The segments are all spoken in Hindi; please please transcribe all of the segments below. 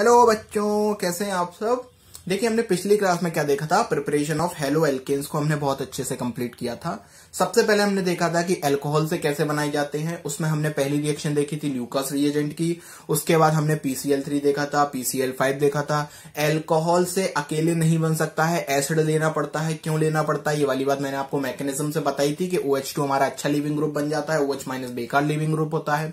हेलो बच्चों कैसे हैं आप सब देखिए हमने पिछली क्लास में क्या देखा था प्रिपरेशन ऑफ हेलो एल्केन्स को हमने बहुत अच्छे से कंप्लीट किया था सबसे पहले हमने देखा था कि अल्कोहल से कैसे बनाए जाते हैं उसमें हमने पहली रिएक्शन देखी थी ल्यूकस रिएजेंट की उसके बाद हमने पीसीएल थ्री देखा था पीसीएल फाइव देखा था एल्कोहल से अकेले नहीं बन सकता है एसिड लेना पड़ता है क्यों लेना पड़ता है ये वाली बात मैंने आपको मैकेनिज्म से बताई थी कि ओ OH हमारा अच्छा लिविंग ग्रुप बन जाता है ओ OH बेकार लिविंग ग्रुप होता है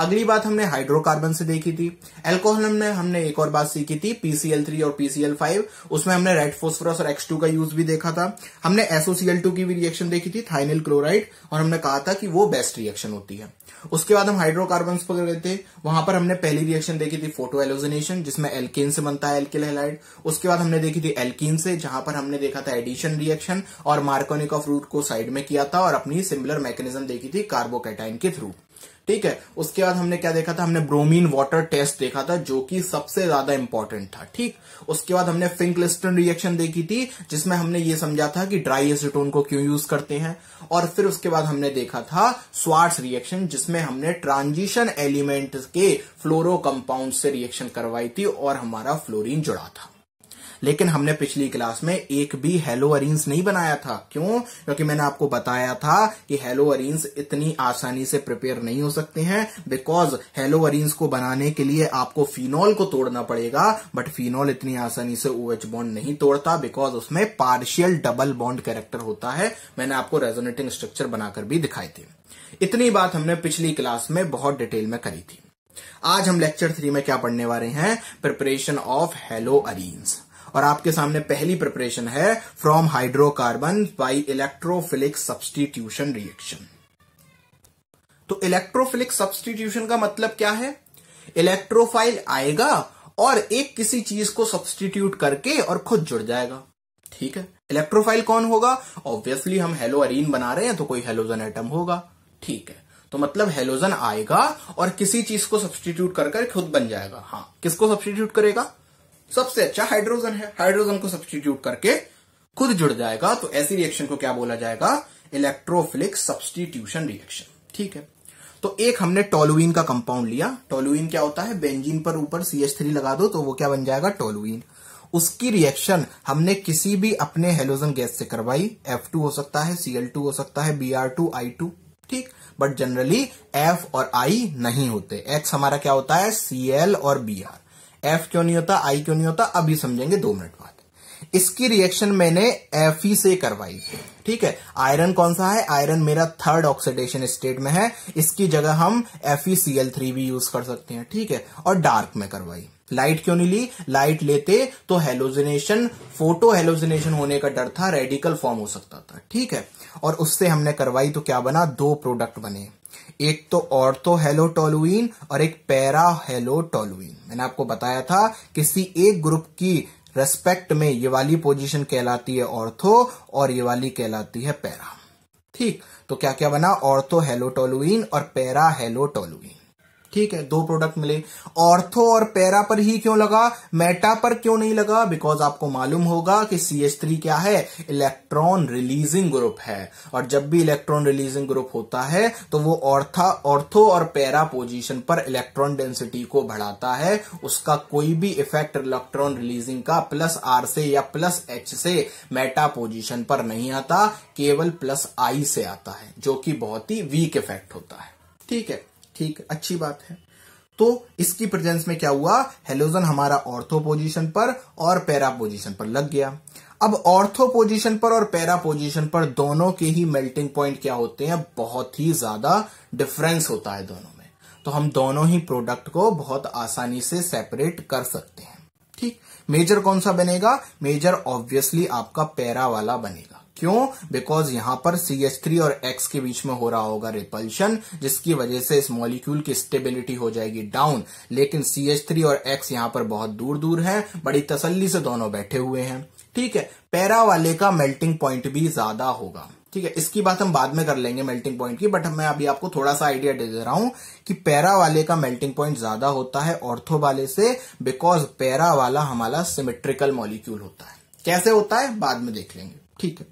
अगली बात हमने हाइड्रोकार्बन से देखी थी एल्कोहल में हमने एक और बात सीखी थी पीसीएल थ्री और पीसीएल फाइव उसमें हमने रेड फोस्फोरस और एक्स टू का यूज भी देखा था हमने एसओसीएल टू की भी रिएक्शन देखी थी थाइनिल क्लोराइड और हमने कहा था कि वो बेस्ट रिएक्शन होती है उसके बाद हम हाइड्रोकार्बन पर गए थे वहां पर हमने पहली रिएक्शन देखी थी फोटो एलोजिनेशन जिसमें एल्केन से बनता है एल्किल हेलाइड उसके बाद हमने देखी थी एल्कीन से जहां पर हमने देखा था एडिशन रिएक्शन और मार्कोनिक ऑफ रूट को साइड में किया था और अपनी सिमिलर मैकेनिज्म देखी थी कार्बोकेटाइन के थ्रू ठीक है उसके बाद हमने क्या देखा था हमने ब्रोमीन वाटर टेस्ट देखा था जो कि सबसे ज्यादा इंपॉर्टेंट था ठीक उसके बाद हमने फिंक लिस्टन रिएक्शन देखी थी जिसमें हमने ये समझा था कि ड्राई एसिटोन को क्यों यूज करते हैं और फिर उसके बाद हमने देखा था स्वार्ट्स रिएक्शन जिसमें हमने ट्रांजिशन एलिमेंट के फ्लोरो कंपाउंड से रिएक्शन करवाई थी और हमारा फ्लोरिन जुड़ा था लेकिन हमने पिछली क्लास में एक भी हेलो अरिन्स नहीं बनाया था क्यों क्योंकि मैंने आपको बताया था कि हेलो अरिन्स इतनी आसानी से प्रिपेयर नहीं हो सकते हैं बिकॉज हेलो अरिन्स को बनाने के लिए आपको फिनॉल को तोड़ना पड़ेगा बट फिनॉल इतनी आसानी से ओ OH बॉन्ड नहीं तोड़ता बिकॉज उसमें पार्शियल डबल बॉन्ड कैरेक्टर होता है मैंने आपको रेजोनेटिंग स्ट्रक्चर बनाकर भी दिखाए थे इतनी बात हमने पिछली क्लास में बहुत डिटेल में करी थी आज हम लेक्चर थ्री में क्या पढ़ने वाले हैं प्रिपरेशन ऑफ हेलो अरिन्स और आपके सामने पहली प्रिपरेशन है from hydrocarbon by electrophilic substitution reaction तो इलेक्ट्रोफिलिक सब्सटीट्यूशन का मतलब क्या है इलेक्ट्रोफाइल आएगा और एक किसी चीज को सब्सटीट्यूट करके और खुद जुड़ जाएगा ठीक है इलेक्ट्रोफाइल कौन होगा ऑब्वियसली हम हेलो अरीन बना रहे हैं तो कोई हेलोजन एटम होगा ठीक है तो मतलब हेलोजन आएगा और किसी चीज को सब्सटीट्यूट कर खुद बन जाएगा हाँ किसको सब्सटीट्यूट करेगा सबसे अच्छा हाइड्रोजन है हाइड्रोजन को सब्सटीट्यूट करके खुद जुड़ जाएगा तो ऐसी रिएक्शन को क्या बोला जाएगा इलेक्ट्रोफिलिक सब्सटीट्यूशन रिएक्शन ठीक है तो एक हमने टोलुइन का कंपाउंड लिया टोलुइन क्या होता है बेंजीन पर ऊपर थ्री लगा दो तो वो क्या बन जाएगा टोलुइन उसकी रिएक्शन हमने किसी भी अपने हेलोजन गैस से करवाई F2 हो सकता है Cl2 हो सकता है Br2 I2 ठीक बट जनरली F और I नहीं होते X हमारा क्या होता है Cl और Br एफ क्यों नहीं होता आई क्यों नहीं होता अभी समझेंगे दो मिनट बाद इसकी रिएक्शन मैंने एफ से करवाई ठीक है आयरन कौन सा है आयरन मेरा थर्ड ऑक्सीडेशन स्टेट में है इसकी जगह हम एफ थ्री भी यूज कर सकते हैं ठीक है और डार्क में करवाई लाइट क्यों नहीं ली लाइट लेते तो हेलोजिनेशन फोटो हेलोजिनेशन होने का डर था रेडिकल फॉर्म हो सकता था ठीक है और उससे हमने करवाई तो क्या बना दो प्रोडक्ट बने एक तो ऑर्थो तो टोलुइन और एक पैरा टोलुइन मैंने आपको बताया था किसी एक ग्रुप की रेस्पेक्ट में ये वाली पोजीशन कहलाती है ऑर्थो और ये वाली कहलाती है पैरा ठीक तो क्या क्या बना ऑर्थो टोलुइन और पैरा टोलुइन ठीक है दो प्रोडक्ट मिले ऑर्थो और पैरा पर ही क्यों लगा मेटा पर क्यों नहीं लगा बिकॉज आपको मालूम होगा कि सी थ्री क्या है इलेक्ट्रॉन रिलीजिंग ग्रुप है और जब भी इलेक्ट्रॉन रिलीजिंग ग्रुप होता है तो वो ऑर्था ऑर्थो और पैरा पोजीशन पर इलेक्ट्रॉन डेंसिटी को बढ़ाता है उसका कोई भी इफेक्ट इलेक्ट्रॉन रिलीजिंग का प्लस आर से या प्लस एच से मेटा पोजिशन पर नहीं आता केवल प्लस आई से आता है जो कि बहुत ही वीक इफेक्ट होता है ठीक है ठीक अच्छी बात है तो इसकी प्रेजेंस में क्या हुआ हेलोजन हमारा ऑर्थो पोजीशन पर और पैरा पोजीशन पर लग गया अब ऑर्थो पोजीशन पर और पैरा पोजीशन पर दोनों के ही मेल्टिंग पॉइंट क्या होते हैं बहुत ही ज्यादा डिफरेंस होता है दोनों में तो हम दोनों ही प्रोडक्ट को बहुत आसानी से सेपरेट कर सकते हैं ठीक मेजर कौन सा बनेगा मेजर ऑब्वियसली आपका पैरा वाला बनेगा क्यों बिकॉज यहां पर CH3 और X के बीच में हो रहा होगा रिपल्शन जिसकी वजह से इस मॉलिक्यूल की स्टेबिलिटी हो जाएगी डाउन लेकिन CH3 और X यहां पर बहुत दूर दूर है बड़ी तसल्ली से दोनों बैठे हुए हैं ठीक है पैरा वाले का मेल्टिंग प्वाइंट भी ज्यादा होगा ठीक है इसकी बात हम बाद में कर लेंगे मेल्टिंग प्वाइंट की बट मैं अभी आपको थोड़ा सा आइडिया दे दे रहा हूं कि पैरा वाले का मेल्टिंग प्वाइंट ज्यादा होता है ऑर्थो वाले से बिकॉज पैरा वाला हमारा सिमेट्रिकल मॉलिक्यूल होता है कैसे होता है बाद में देख लेंगे ठीक है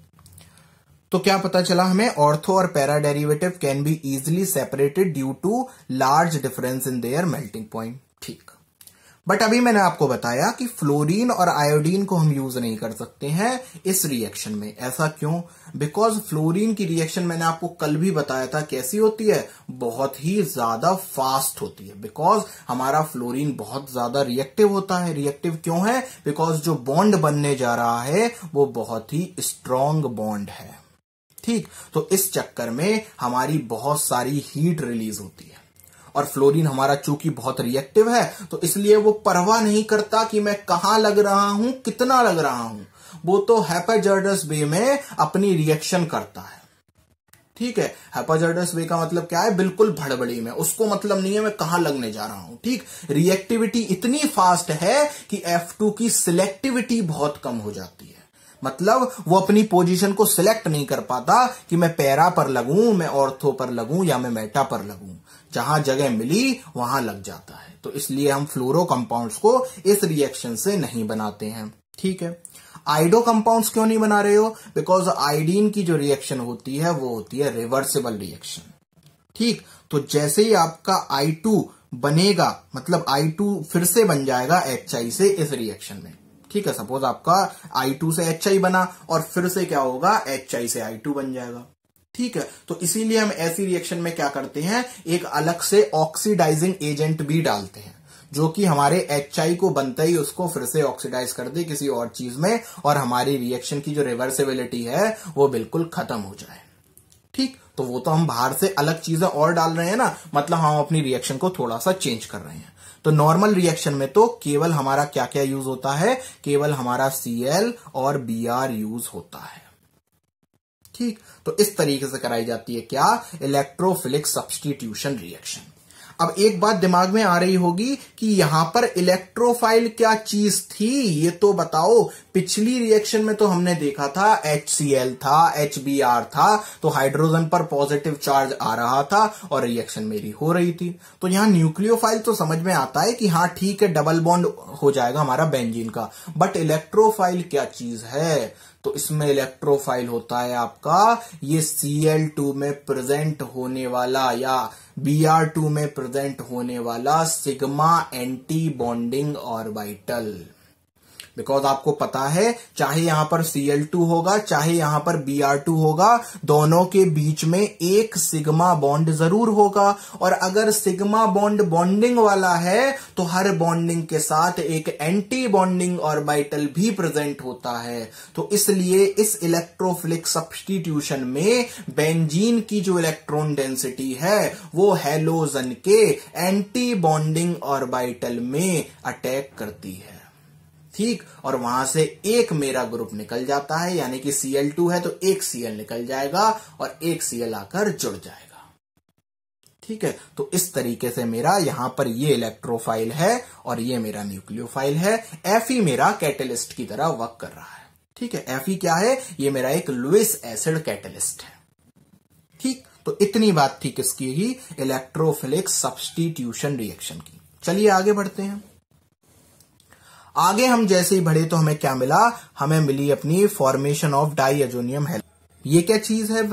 तो क्या पता चला हमें ऑर्थो और para derivative can be easily separated due to large difference in their melting point ठीक बट अभी मैंने आपको बताया कि फ्लोरीन और आयोडीन को हम यूज नहीं कर सकते हैं इस रिएक्शन में ऐसा क्यों बिकॉज फ्लोरीन की रिएक्शन मैंने आपको कल भी बताया था कैसी होती है बहुत ही ज्यादा फास्ट होती है बिकॉज हमारा फ्लोरीन बहुत ज्यादा रिएक्टिव होता है रिएक्टिव क्यों है बिकॉज जो बॉन्ड बनने जा रहा है वो बहुत ही स्ट्रांग बॉन्ड है ठीक तो इस चक्कर में हमारी बहुत सारी हीट रिलीज होती है और फ्लोरीन हमारा चूंकि बहुत रिएक्टिव है तो इसलिए वो परवाह नहीं करता कि मैं कहां लग रहा हूं कितना लग रहा हूं वो तो हैपाजर्डस वे में अपनी रिएक्शन करता है ठीक है हैपाजर्डस वे का मतलब क्या है बिल्कुल भड़बड़ी में उसको मतलब नहीं है मैं कहां लगने जा रहा हूं ठीक रिएक्टिविटी इतनी फास्ट है कि एफ की सिलेक्टिविटी बहुत कम हो जाती है मतलब वो अपनी पोजीशन को सिलेक्ट नहीं कर पाता कि मैं पैरा पर लगू मैं ऑर्थो पर लगूं या मैं मेटा पर लगू जहां जगह मिली वहां लग जाता है तो इसलिए हम फ्लोरो कंपाउंड्स को इस रिएक्शन से नहीं बनाते हैं ठीक है आइडो कंपाउंड्स क्यों नहीं बना रहे हो बिकॉज आइडीन की जो रिएक्शन होती है वो होती है रिवर्सिबल रिएक्शन ठीक तो जैसे ही आपका आई टू बनेगा मतलब आई टू फिर से बन जाएगा एच आई से इस रिएक्शन में ठीक है सपोज आपका आई टू से एच आई बना और फिर से क्या होगा एच आई से आई टू बन जाएगा ठीक है तो इसीलिए हम ऐसी रिएक्शन में क्या करते हैं एक अलग से ऑक्सीडाइजिंग एजेंट भी डालते हैं जो कि हमारे एच आई को बनता ही उसको फिर से ऑक्सीडाइज कर दे किसी और चीज में और हमारी रिएक्शन की जो रिवर्सिबिलिटी है वो बिल्कुल खत्म हो जाए ठीक तो वो तो हम बाहर से अलग चीजें और डाल रहे हैं ना मतलब हम अपनी रिएक्शन को थोड़ा सा चेंज कर रहे हैं तो नॉर्मल रिएक्शन में तो केवल हमारा क्या क्या यूज होता है केवल हमारा सीएल और बी यूज होता है ठीक तो इस तरीके से कराई जाती है क्या इलेक्ट्रोफिलिक सब्सटीट्यूशन रिएक्शन अब एक बात दिमाग में आ रही होगी कि यहां पर इलेक्ट्रोफाइल क्या चीज थी ये तो बताओ पिछली रिएक्शन में तो हमने देखा था एच था एच था तो हाइड्रोजन पर पॉजिटिव चार्ज आ रहा था और रिएक्शन मेरी हो रही थी तो यहां न्यूक्लियोफाइल तो समझ में आता है कि हाँ ठीक है डबल बॉन्ड हो जाएगा हमारा बेंजीन का बट इलेक्ट्रोफाइल क्या चीज है तो इसमें इलेक्ट्रोफाइल होता है आपका ये सी में प्रेजेंट होने वाला या बी में प्रेजेंट होने वाला sigma antibonding orbital because आपको पता है चाहे यहां पर Cl2 होगा चाहे यहां पर Br2 होगा दोनों के बीच में एक सिग्मा बॉन्ड जरूर होगा और अगर सिग्मा बॉन्ड बॉन्डिंग वाला है तो हर बॉन्डिंग के साथ एक एंटी बॉन्डिंग ऑर्बिटल भी प्रेजेंट होता है तो इसलिए इस इलेक्ट्रोफिलिक सब्सटीट्यूशन में बेंजीन की जो इलेक्ट्रॉन डेंसिटी है वो हेलोजन के एंटी बॉन्डिंग ऑर्बिटल में अटैक करती है ठीक और वहां से एक मेरा ग्रुप निकल जाता है यानी कि Cl2 है तो एक Cl निकल जाएगा और एक Cl आकर जुड़ जाएगा ठीक है तो इस तरीके से मेरा यहां पर ये इलेक्ट्रोफाइल है और ये मेरा न्यूक्लियोफाइल है एफ मेरा कैटलिस्ट की तरह वर्क कर रहा है ठीक है एफ क्या है ये मेरा एक लुइस एसिड कैटलिस्ट है ठीक तो इतनी बात थी किसकी ही इलेक्ट्रोफिलिक सब्सटीट्यूशन रिएक्शन की चलिए आगे बढ़ते हैं आगे हम जैसे ही बढ़े तो हमें क्या मिला हमें मिली अपनी फॉर्मेशन ऑफ डाइजोनियम हेलाइट ये क्या चीज है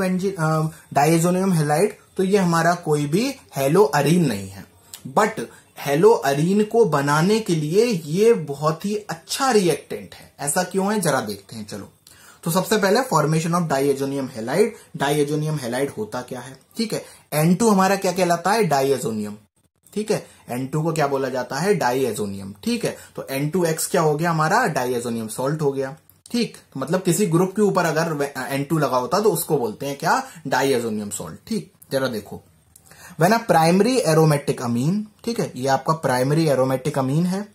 डाइजोनियम हेलाइट तो ये हमारा कोई भी हेलो अरीन नहीं है बट हेलो अरीन को बनाने के लिए ये बहुत ही अच्छा रिएक्टेंट है ऐसा क्यों है जरा देखते हैं चलो तो सबसे पहले formation of diazonium halide diazonium halide होता क्या है ठीक है एन टू हमारा क्या कहलाता है डाइएजोनियम ठीक है N2 को क्या बोला जाता है डाइएजोनियम ठीक है तो N2X क्या हो गया हमारा डाइएजोनियम सॉल्ट हो गया ठीक तो मतलब किसी ग्रुप के ऊपर अगर N2 लगा होता तो उसको बोलते हैं क्या डाइएजोनियम सॉल्ट ठीक जरा देखो when a primary aromatic amine ठीक है ये आपका प्राइमरी एरोमेटिक अमीन है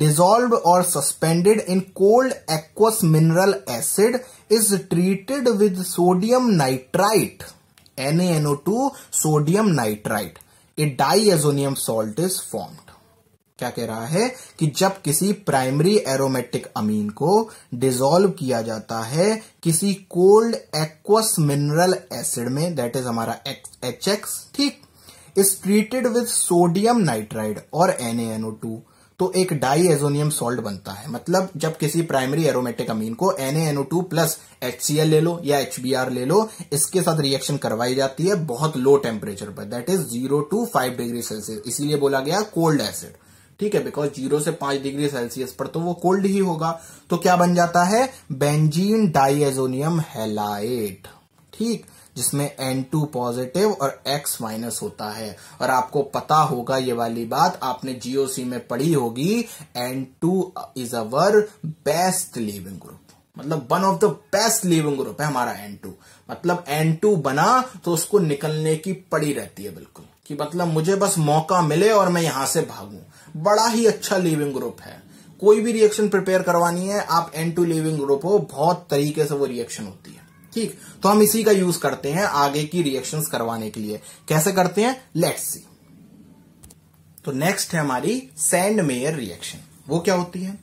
डिजोल्व और suspended in cold aqueous mineral acid is treated with sodium nitrite to sodium nitrite a diazonium salt is formed क्या कह रहा है कि जब किसी प्राइमरी एरोमेटिक अमीन को डिजोल्व किया जाता है किसी कोल्ड एक्वस मिनरल एसिड में दैट इज हमारा एच एक्स ठीक is treated with sodium nitride और एनएनओ टू तो एक डाई एजोनियम सॉल्ट बनता है मतलब जब किसी प्राइमरी एरोमेटिक अमीन को NaNO2 प्लस HCl ले लो या HBr ले लो इसके साथ रिएक्शन करवाई जाती है बहुत लो टेम्परेचर पर that is zero to five degree Celsius इसीलिए बोला गया कोल्ड एसिड ठीक है बिकॉज जीरो से पांच डिग्री सेल्सियस पर तो वो कोल्ड ही होगा तो क्या बन जाता है बेंजीन डाई एजोनियम हेलाइट ठीक जिसमें N2 पॉजिटिव और X माइनस होता है और आपको पता होगा ये वाली बात आपने जीओसी में पढ़ी होगी N2 is our best leaving group मतलब one of the best leaving group है हमारा N2 मतलब N2 बना तो उसको निकलने की पड़ी रहती है बिल्कुल कि मतलब मुझे बस मौका मिले और मैं यहां से भागू बड़ा ही अच्छा लिविंग ग्रुप है कोई भी रिएक्शन प्रिपेयर करवानी है आप एन टू लिविंग ग्रुप हो बहुत तरीके से वो रिएक्शन होती है ठीक तो हम इसी का यूज करते हैं आगे की रिएक्शंस करवाने के लिए कैसे करते हैं लेट्स सी तो नेक्स्ट है हमारी सैंड मेयर रिएक्शन वो क्या होती है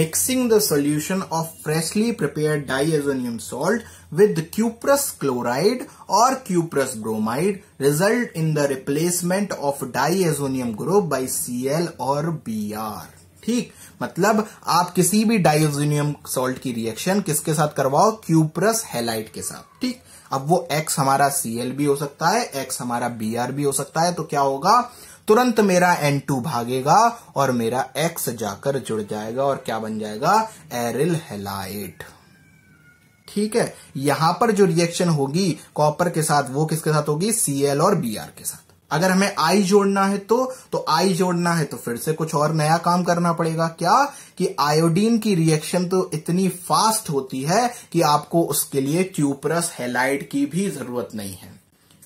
mixing the solution of freshly prepare diazonium salt with cuprous chloride और cuprous bromide result in the replacement of diazonium group by C L और बी आर ठीक मतलब आप किसी भी डाइजोनियम सॉल्ट की रिएक्शन किसके साथ करवाओ क्यूप्रस हेलाइट के साथ ठीक अब वो एक्स हमारा सीएल भी हो सकता है एक्स हमारा बी आर भी हो सकता है तो क्या होगा तुरंत मेरा N2 भागेगा और मेरा X जाकर जुड़ जाएगा और क्या बन जाएगा एरिल हेलाइट ठीक है यहां पर जो रिएक्शन होगी कॉपर के साथ वो किसके साथ होगी Cl और Br के साथ अगर हमें आई जोड़ना है तो तो आई जोड़ना है तो फिर से कुछ और नया काम करना पड़ेगा क्या कि आयोडीन की रिएक्शन तो इतनी फास्ट होती है कि आपको उसके लिए क्यूपरस हेलाइट की भी जरूरत नहीं है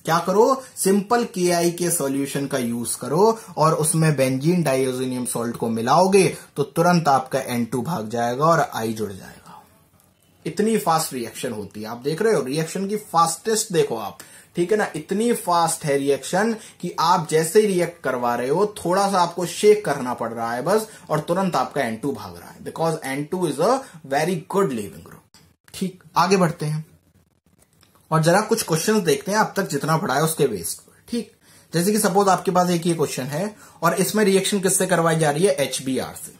क्या करो सिंपल के आई के सोल्यूशन का यूज करो और उसमें बेंजीन डाइओजिनियम सोल्ट को मिलाओगे तो तुरंत आपका एन टू भाग जाएगा और आई जुड़ जाएगा इतनी फास्ट रिएक्शन होती है आप देख रहे हो रिएक्शन की फास्टेस्ट देखो आप ठीक है ना इतनी फास्ट है रिएक्शन कि आप जैसे ही रिएक्ट करवा रहे हो थोड़ा सा आपको शेक करना पड़ रहा है बस और तुरंत आपका एन टू भाग रहा है because N two is a very good leaving group ठीक आगे बढ़ते हैं और जरा कुछ क्वेश्चन देखते हैं अब तक जितना पढ़ा है उसके बेस पर ठीक जैसे कि सपोज आपके पास एक ही क्वेश्चन है और इसमें रिएक्शन किससे करवाई जा रही है एच से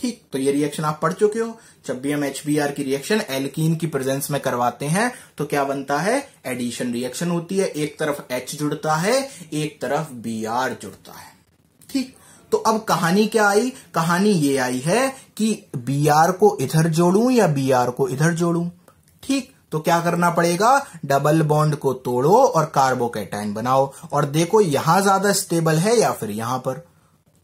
ठीक तो ये रिएक्शन आप पढ़ चुके हो जब भी हम HBr की रिएक्शन एल्कीन की प्रेजेंस में करवाते हैं तो क्या बनता है एडिशन रिएक्शन होती है एक तरफ एच जुड़ता है एक तरफ बी आर जुड़ता है ठीक तो अब कहानी क्या आई कहानी ये आई है कि बी आर को इधर जोड़ू या बी आर को इधर जोड़ू ठीक तो क्या करना पड़ेगा डबल बॉन्ड को तोड़ो और कार्बोकेटाइन बनाओ और देखो यहां ज्यादा स्टेबल है या फिर यहां पर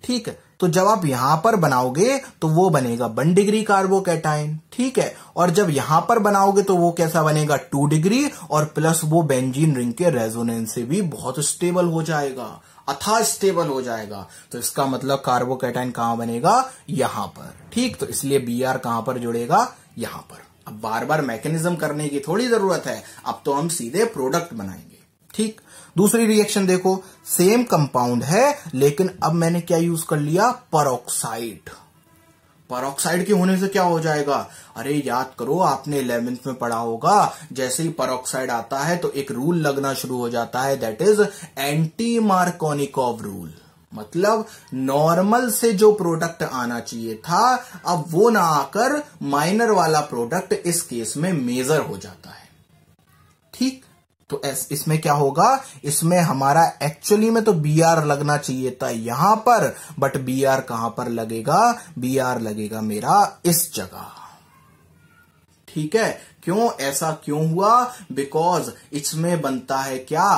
ठीक है तो जब आप यहां पर बनाओगे तो वो बनेगा वन डिग्री कार्बोकेटाइन ठीक है और जब यहां पर बनाओगे तो वो कैसा बनेगा टू डिग्री और प्लस वो बेंजीन रिंग के रेजोनेंस से भी बहुत स्टेबल हो जाएगा अथा स्टेबल हो जाएगा तो इसका मतलब कार्बोकेटाइन कहां बनेगा यहां पर ठीक तो इसलिए बी आर कहां पर जुड़ेगा यहां पर अब बार बार मैकेनिज्म करने की थोड़ी जरूरत है अब तो हम सीधे प्रोडक्ट बनाएंगे ठीक दूसरी रिएक्शन देखो सेम कंपाउंड है लेकिन अब मैंने क्या यूज कर लिया परोक्साइड परोक्साइड के होने से क्या हो जाएगा अरे याद करो आपने इलेवेंथ में पढ़ा होगा जैसे ही परोक्साइड आता है तो एक रूल लगना शुरू हो जाता है that is anti Markovnikov rule मतलब नॉर्मल से जो प्रोडक्ट आना चाहिए था अब वो ना आकर माइनर वाला प्रोडक्ट इस केस में मेजर हो जाता है ठीक तो इसमें क्या होगा इसमें हमारा एक्चुअली में तो बी आर लगना चाहिए था यहां पर बट बी आर कहां पर लगेगा बी आर लगेगा मेरा इस जगह ठीक है क्यों ऐसा क्यों हुआ बिकॉज इसमें बनता है क्या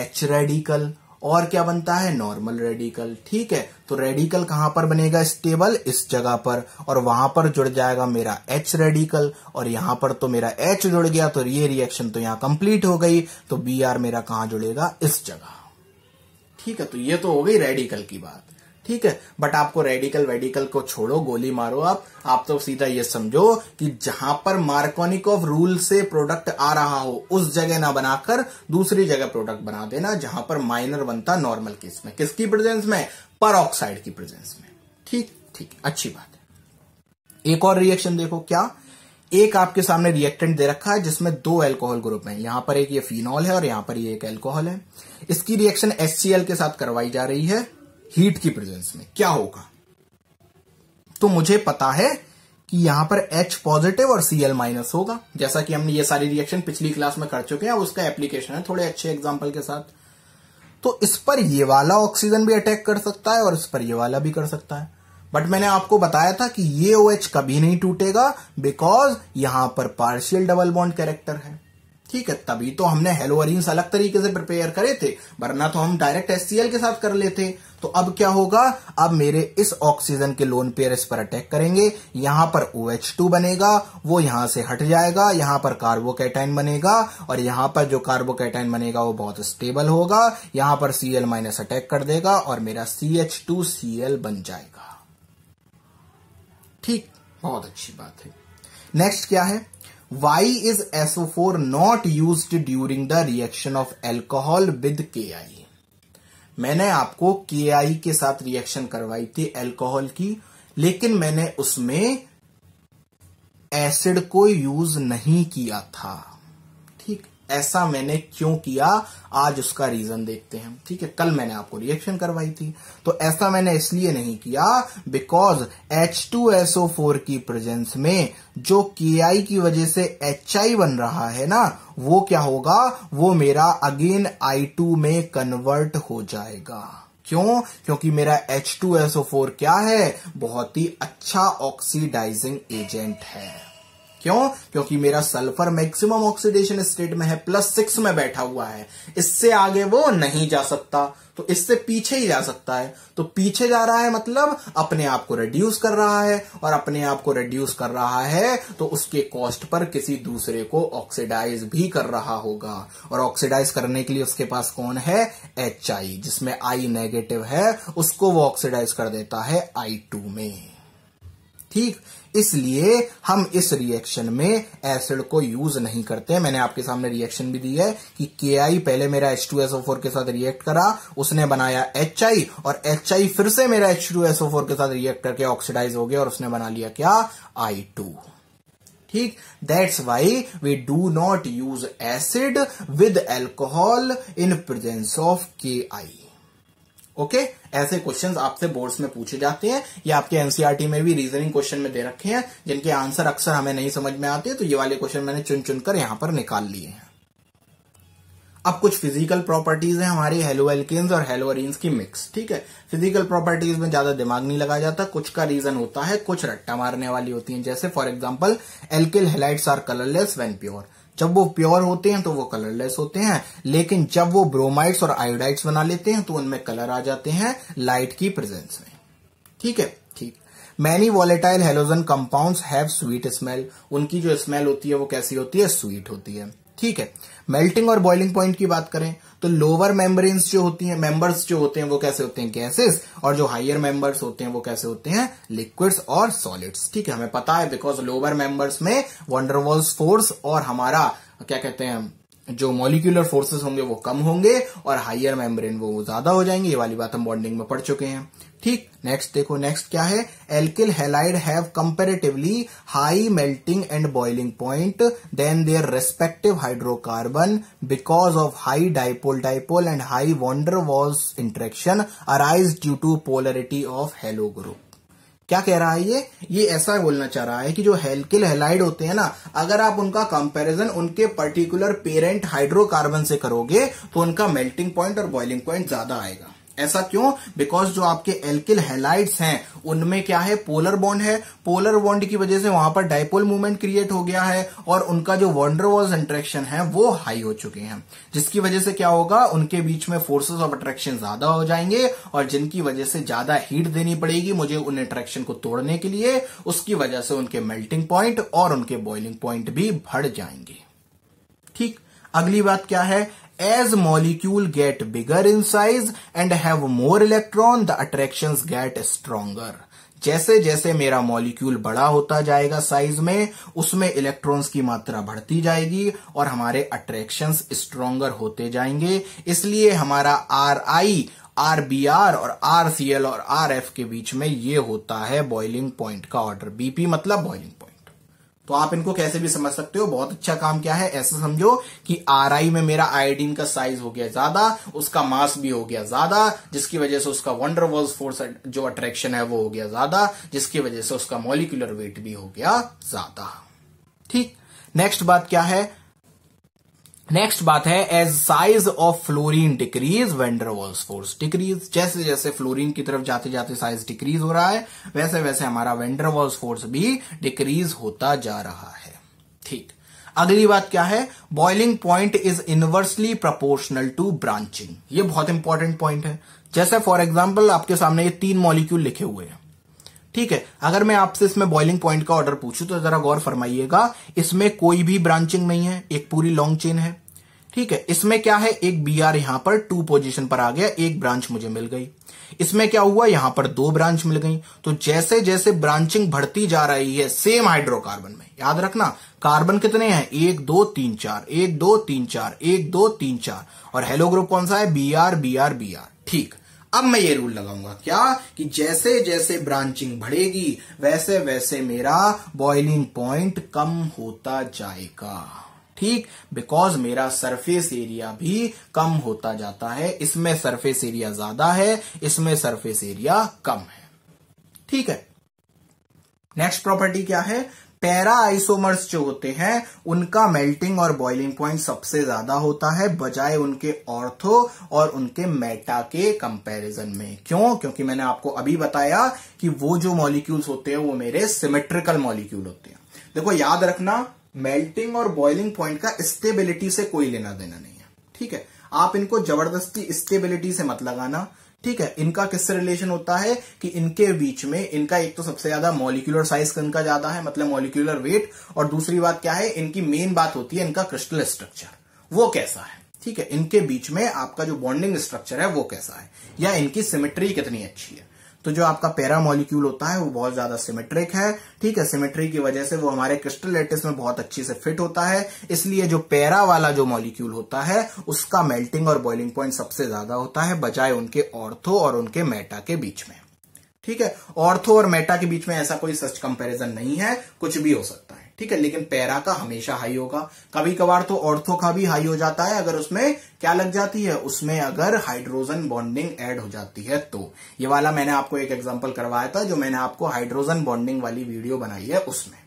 एच रेडिकल और क्या बनता है नॉर्मल रेडिकल ठीक है तो रेडिकल कहां पर बनेगा स्टेबल इस जगह पर और वहां पर जुड़ जाएगा मेरा एच रेडिकल और यहां पर तो मेरा एच जुड़ गया तो ये रिएक्शन तो यहां कंप्लीट हो गई तो बी आर मेरा कहां जुड़ेगा इस जगह ठीक है तो ये तो हो गई रेडिकल की बात ठीक है बट आपको रेडिकल वेडिकल को छोड़ो गोली मारो आप आप तो सीधा ये समझो कि जहां पर मार्कोनिक ऑफ रूल से प्रोडक्ट आ रहा हो उस जगह ना बनाकर दूसरी जगह प्रोडक्ट बना देना जहां पर माइनर बनता नॉर्मल केस में किसकी प्रेजेंस में पर की प्रेजेंस में ठीक ठीक अच्छी बात है एक और रिएक्शन देखो क्या एक आपके सामने रिएक्टेंट दे रखा है जिसमें दो एल्कोहल ग्रुप हैं यहां पर एक ये फिनॉल है और यहां पर ये एक एल्कोहल है इसकी रिएक्शन एससीएल के साथ करवाई जा रही है हीट की प्रेजेंस में क्या होगा तो मुझे पता है कि यहां पर H पॉजिटिव और Cl माइनस होगा जैसा कि हमने ये सारी रिएक्शन पिछली क्लास में कर चुके हैं उसका एप्लीकेशन है थोड़े अच्छे एग्जाम्पल के साथ तो इस पर ये वाला ऑक्सीजन भी अटैक कर सकता है और इस पर ये वाला भी कर सकता है बट मैंने आपको बताया था कि ये OH कभी नहीं टूटेगा बिकॉज यहां पर पार्शियल डबल बॉन्ड कैरेक्टर है ठीक है तभी तो हमने हेलो अरिंग्स अलग तरीके से प्रिपेयर करे थे वरना तो हम डायरेक्ट एस के साथ कर लेते तो अब क्या होगा अब मेरे इस ऑक्सीजन के लोन पेयर इस पर अटैक करेंगे यहां पर ओ एच टू बनेगा वो यहां से हट जाएगा यहां पर कार्बोकेटाइन बनेगा और यहां पर जो कार्बोकेटाइन बनेगा वो बहुत स्टेबल होगा यहां पर सीएल माइनस अटैक कर देगा और मेरा C H two C L बन जाएगा ठीक बहुत अच्छी बात है नेक्स्ट क्या है why is SO4 not used during the reaction of alcohol with KI? मैंने आपको KI के साथ रिएक्शन करवाई थी अल्कोहल की लेकिन मैंने उसमें एसिड को यूज नहीं किया था ऐसा मैंने क्यों किया आज उसका रीजन देखते हैं ठीक है कल मैंने आपको रिएक्शन करवाई थी तो ऐसा मैंने इसलिए नहीं किया बिकॉज एच टू फोर की प्रेजेंस में जो के आई की वजह से एच आई बन रहा है ना वो क्या होगा वो मेरा अगेन आई टू में कन्वर्ट हो जाएगा क्यों क्योंकि मेरा एच टू फोर क्या है बहुत ही अच्छा ऑक्सीडाइजिंग एजेंट है क्यों क्योंकि मेरा सल्फर मैक्सिमम ऑक्सीडेशन स्टेट में है प्लस सिक्स में बैठा हुआ है इससे आगे वो नहीं जा सकता तो इससे पीछे ही जा सकता है तो पीछे जा रहा है मतलब अपने आप को रिड्यूस कर रहा है और अपने आप को रिड्यूस कर रहा है तो उसके कॉस्ट पर किसी दूसरे को ऑक्सीडाइज भी कर रहा होगा और ऑक्सीडाइज करने के लिए उसके पास कौन है एच आई जिसमें आई नेगेटिव है उसको वो ऑक्सीडाइज कर देता है आई टू में ठीक इसलिए हम इस रिएक्शन में एसिड को यूज नहीं करते मैंने आपके सामने रिएक्शन भी दी है कि के आई पहले मेरा एच टू एसओ फोर के साथ रिएक्ट करा उसने बनाया एच आई और एच आई फिर से मेरा एच टू एसओ फोर के साथ रिएक्ट करके ऑक्सीडाइज हो गया और उसने बना लिया क्या आई टू ठीक that's why we do not use acid with alcohol in presence of K I okay ऐसे क्वेश्चन आपसे बोर्ड्स में पूछे जाते हैं या आपके एनसीआरटी e में भी रीजनिंग क्वेश्चन में दे रखे हैं जिनके आंसर अक्सर हमें नहीं समझ में आते तो ये वाले क्वेश्चन मैंने चुन चुनकर यहां पर निकाल लिए हैं अब कुछ फिजिकल प्रॉपर्टीज हैं हमारी हेलो एल्किस और हेलोअरिन्स की मिक्स ठीक है फिजिकल प्रॉपर्टीज में ज्यादा दिमाग नहीं लगाया जाता कुछ का रीजन होता है कुछ रट्टा मारने वाली होती है जैसे for example alkyl halides are colourless when pure जब वो प्योर होते हैं तो वो कलरलेस होते हैं लेकिन जब वो ब्रोमाइड्स और आयोडाइड्स बना लेते हैं तो उनमें कलर आ जाते हैं लाइट की प्रेजेंस में ठीक है ठीक many volatile halogen compounds have sweet smell उनकी जो स्मेल होती है वो कैसी होती है स्वीट होती है ठीक है मेल्टिंग और बॉइलिंग पॉइंट की बात करें तो लोअर मेम्ब्रेन्स जो होती हैं मेंबर्स जो होते हैं वो कैसे होते हैं गैसेस और जो हायर मेंबर्स होते हैं वो कैसे होते हैं लिक्विड्स और सॉलिड्स ठीक है हमें पता है बिकॉज लोअर मेंबर्स में वंडरवॉल्स फोर्स और हमारा क्या कहते हैं जो मॉलिक्यूलर फोर्सेस होंगे वो कम होंगे और हायर मेम्ब्रेन वो ज्यादा हो जाएंगे ये वाली बात हम बॉन्डिंग में पढ़ चुके हैं ठीक नेक्स्ट देखो नेक्स्ट क्या है alkyl halide have comparatively high melting and boiling point than their respective hydrocarbon because of high dipole dipole and high van der Waals interaction arise due to polarity of halo group क्या कह रहा है ये ये ऐसा बोलना चाह रहा है कि जो हेल्किल हेलाइड होते हैं ना अगर आप उनका कंपैरिजन उनके पर्टिकुलर पेरेंट हाइड्रोकार्बन से करोगे तो उनका मेल्टिंग पॉइंट और बॉइलिंग पॉइंट ज्यादा आएगा ऐसा क्यों बिकॉज जो आपके एल्किल हेलाइड्स हैं उनमें क्या है पोलर बॉन्ड है पोलर बॉन्ड की वजह से वहां पर डायपोल मूवमेंट क्रिएट हो गया है और उनका जो वॉन्डरवॉल्स इंट्रेक्शन है वो हाई हो चुके हैं जिसकी वजह से क्या होगा उनके बीच में फोर्सेस ऑफ अट्रैक्शन ज्यादा हो जाएंगे और जिनकी वजह से ज्यादा हीट देनी पड़ेगी मुझे उन अट्रैक्शन को तोड़ने के लिए उसकी वजह से उनके मेल्टिंग प्वाइंट और उनके बॉइलिंग प्वाइंट भी बढ़ जाएंगे ठीक अगली बात क्या है As molecule get bigger in size and have more electron, the attractions get stronger. जैसे जैसे मेरा मॉलिक्यूल बड़ा होता जाएगा साइज में उसमें इलेक्ट्रॉन्स की मात्रा बढ़ती जाएगी और हमारे अट्रैक्शंस स्ट्रोंगर होते जाएंगे इसलिए हमारा R I R B R और आर सी एल और आर एफ के बीच में ये होता है बॉइलिंग पॉइंट का ऑर्डर बीपी मतलब बॉइलिंग पॉइंट तो आप इनको कैसे भी समझ सकते हो बहुत अच्छा काम क्या है ऐसे समझो कि आर आई में मेरा आयोडीन का साइज हो गया ज्यादा उसका मास भी हो गया ज्यादा जिसकी वजह से उसका वंडरवर्स फोर्स जो अट्रैक्शन है वो हो गया ज्यादा जिसकी वजह से उसका मॉलिकुलर वेट भी हो गया ज्यादा ठीक नेक्स्ट बात क्या है नेक्स्ट बात है as size of fluorine decrease van der Waals force decrease जैसे जैसे फ्लोरीन की तरफ जाते जाते साइज डिक्रीज हो रहा है वैसे वैसे हमारा वेंडरवॉल्स फोर्स भी डिक्रीज होता जा रहा है ठीक अगली बात क्या है boiling point is inversely proportional to branching ये बहुत इंपॉर्टेंट पॉइंट है जैसे फॉर एग्जाम्पल आपके सामने ये तीन मॉलिक्यूल लिखे हुए हैं ठीक है अगर मैं आपसे इसमें बॉइलिंग पॉइंट का ऑर्डर पूछूं तो जरा गौर फरमाइएगा इसमें कोई भी ब्रांचिंग नहीं है एक पूरी लॉन्ग चेन है ठीक है इसमें क्या है एक बी आर यहां पर टू पोजीशन पर आ गया एक ब्रांच मुझे मिल गई इसमें क्या हुआ यहां पर दो ब्रांच मिल गई तो जैसे जैसे ब्रांचिंग बढ़ती जा रही है सेम हाइड्रोकार्बन में याद रखना कार्बन कितने हैं एक दो तीन चार एक दो तीन चार एक दो तीन चार और हेलो ग्रुप कौन सा है B R B R B R ठीक अब मैं ये रूल लगाऊंगा क्या कि जैसे जैसे ब्रांचिंग बढ़ेगी वैसे वैसे मेरा बॉइलिंग पॉइंट कम होता जाएगा ठीक बिकॉज मेरा सरफेस एरिया भी कम होता जाता है इसमें सरफेस एरिया ज्यादा है इसमें सरफेस एरिया कम है ठीक है नेक्स्ट प्रॉपर्टी क्या है पैरा आइसोमर्स जो होते हैं उनका मेल्टिंग और बॉइलिंग पॉइंट सबसे ज्यादा होता है बजाय उनके ऑर्थो और उनके मेटा के कंपैरिजन में क्यों क्योंकि मैंने आपको अभी बताया कि वो जो मॉलिक्यूल्स होते हैं वो मेरे सिमेट्रिकल मॉलिक्यूल होते हैं देखो याद रखना मेल्टिंग और बॉइलिंग पॉइंट का स्टेबिलिटी से कोई लेना देना नहीं है ठीक है आप इनको जबरदस्ती स्टेबिलिटी से मत लगाना ठीक है इनका किससे रिलेशन होता है कि इनके बीच में इनका एक तो सबसे ज्यादा मॉलिक्यूलर साइज इनका ज्यादा है मतलब मॉलिक्यूलर वेट और दूसरी बात क्या है इनकी मेन बात होती है इनका क्रिस्टल स्ट्रक्चर वो कैसा है ठीक है इनके बीच में आपका जो बॉन्डिंग स्ट्रक्चर है वो कैसा है या इनकी सिमेट्री कितनी अच्छी है तो जो आपका पैरा मॉलिक्यूल होता है वो बहुत ज्यादा सिमेट्रिक है ठीक है सिमेट्री की वजह से वो हमारे क्रिस्टल लेटिस में बहुत अच्छे से फिट होता है इसलिए जो पैरा वाला जो मॉलिक्यूल होता है उसका मेल्टिंग और बॉइलिंग पॉइंट सबसे ज्यादा होता है बजाय उनके ऑर्थो और उनके मेटा के बीच में ठीक है ऑर्थो और मेटा के बीच में ऐसा कोई सच कंपेरिजन नहीं है कुछ भी हो सकता ठीक है लेकिन पैरा का हमेशा हाई होगा कभी कभार तो ऑर्थो का भी हाई हो जाता है अगर उसमें क्या लग जाती है उसमें अगर हाइड्रोजन बॉन्डिंग ऐड हो जाती है तो ये वाला मैंने आपको एक एग्जाम्पल करवाया था जो मैंने आपको हाइड्रोजन बॉन्डिंग वाली वीडियो बनाई है उसमें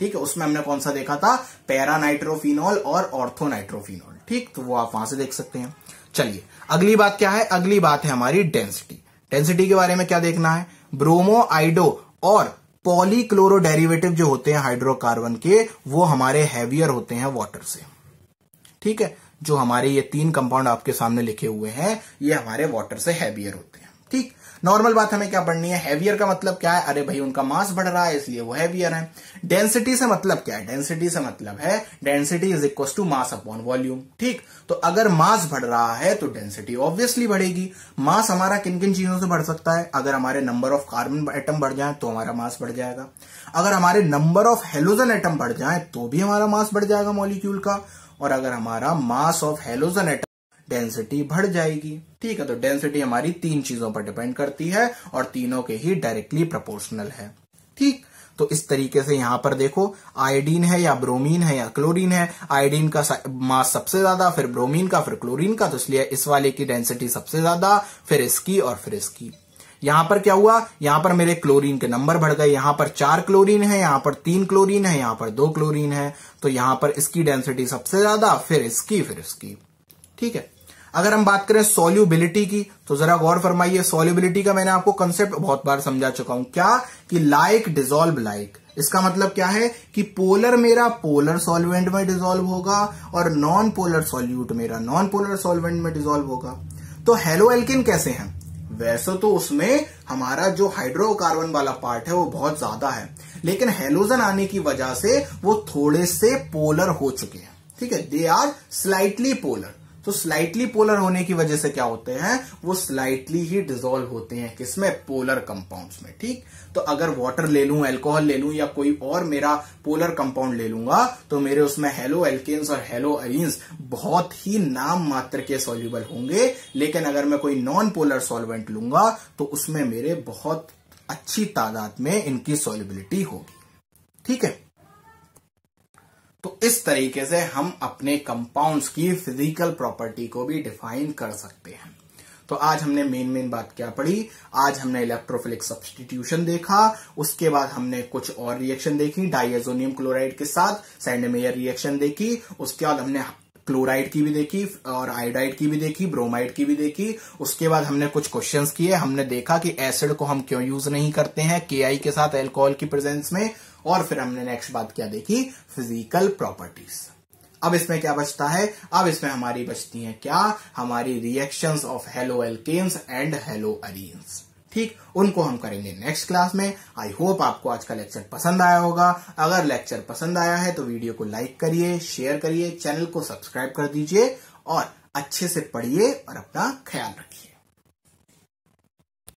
ठीक है उसमें हमने कौन सा देखा था पैरानाइट्रोफिनॉल और ऑर्थोनाइट्रोफिनॉल ठीक तो वो आप वहां से देख सकते हैं चलिए अगली बात क्या है अगली बात है हमारी डेंसिटी डेंसिटी के बारे में क्या देखना है ब्रोमो आइडो और पॉलीक्लोरो डेरिवेटिव जो होते हैं हाइड्रोकार्बन के वो हमारे हैवियर होते हैं वाटर से ठीक है जो हमारे ये तीन कंपाउंड आपके सामने लिखे हुए हैं ये हमारे वाटर से हैवियर होते हैं ठीक नॉर्मल बात हमें क्या पढ़नी है हैवियर का मतलब क्या है अरे भाई उनका मास बढ़ रहा है इसलिए वो हैवियर है डेंसिटी से मतलब क्या है डेंसिटी से मतलब है density is equal to mass upon volume ठीक तो अगर मास बढ़ रहा है तो डेंसिटी ऑब्वियसली बढ़ेगी मास हमारा किन किन चीजों से बढ़ सकता है अगर हमारे नंबर ऑफ कार्बन एटम बढ़ जाए तो हमारा मास बढ़ जाएगा अगर हमारे नंबर ऑफ हेलोजन एटम बढ़ जाए तो भी हमारा मास बढ़ जाएगा मॉलिक्यूल का और अगर हमारा mass of halogen atom density बढ़ जाएगी ठीक है तो डेंसिटी हमारी तीन चीजों पर डिपेंड करती है और तीनों के ही डायरेक्टली प्रोपोर्शनल है ठीक तो इस तरीके से यहां पर देखो आयोडीन है या ब्रोमीन है या क्लोरीन है आयोडीन का मास सबसे ज्यादा फिर ब्रोमीन का फिर क्लोरीन का तो इसलिए इस वाले की डेंसिटी सबसे ज्यादा फिर इसकी और फिर इसकी यहां पर क्या हुआ यहां पर मेरे क्लोरीन के नंबर बढ़ गए यहां पर चार क्लोरीन है यहां पर तीन क्लोरीन है यहां पर दो क्लोरीन है तो यहां पर इसकी डेंसिटी सबसे ज्यादा फिर इसकी फिर इसकी ठीक है अगर हम बात करें सोल्यूबिलिटी की तो जरा गौर फरमाइए सोल्यूबिलिटी का मैंने आपको कंसेप्ट बहुत बार समझा चुका हूं क्या कि लाइक डिजोल्व लाइक इसका मतलब क्या है कि पोलर मेरा पोलर सॉल्वेंट में डिजोल्व होगा और नॉन पोलर सॉल्यूट मेरा नॉन पोलर सॉल्वेंट में डिजोल्व होगा तो हेलो एल्किन कैसे हैं वैसे तो उसमें हमारा जो हाइड्रोकार्बन वाला पार्ट है वो बहुत ज्यादा है लेकिन हेलोजन आने की वजह से वो थोड़े से पोलर हो चुके हैं ठीक है दे आर स्लाइटली पोलर तो स्लाइटली पोलर होने की वजह से क्या होते हैं वो स्लाइटली ही डिजोल्व होते हैं किसमें पोलर कंपाउंड्स में ठीक तो अगर वाटर ले लू एल्कोहल ले लूं या कोई और मेरा पोलर कंपाउंड ले लूंगा तो मेरे उसमें हेलो एल्केन्स और हेलो अरिन्स बहुत ही नाम मात्र के सोल्यूबल होंगे लेकिन अगर मैं कोई नॉन पोलर सॉल्वेंट लूंगा तो उसमें मेरे बहुत अच्छी तादाद में इनकी सोल्यूबिलिटी होगी ठीक है तो इस तरीके से हम अपने कंपाउंड्स की फिजिकल प्रॉपर्टी को भी डिफाइन कर सकते हैं तो आज हमने मेन मेन बात क्या पढ़ी आज हमने इलेक्ट्रोफिलिक सब्सटीट्यूशन देखा उसके बाद हमने कुछ और रिएक्शन देखी डाइएजोनियम क्लोराइड के साथ सैंडमेयर रिएक्शन देखी उसके बाद हमने क्लोराइड की भी देखी और आयोडाइड की भी देखी ब्रोमाइड की भी देखी उसके बाद हमने कुछ क्वेश्चंस किए हमने देखा कि एसिड को हम क्यों यूज नहीं करते हैं के के साथ एल्कोहल की प्रेजेंस में और फिर हमने नेक्स्ट बात क्या देखी फिजिकल प्रॉपर्टीज अब इसमें क्या बचता है अब इसमें हमारी बचती है क्या हमारी reactions of halo alkanes and halo arenes ठीक उनको हम करेंगे नेक्स्ट क्लास में आई होप आपको आज का लेक्चर पसंद आया होगा अगर लेक्चर पसंद आया है तो वीडियो को लाइक करिए शेयर करिए चैनल को सब्सक्राइब कर दीजिए और अच्छे से पढ़िए और अपना ख्याल रखिए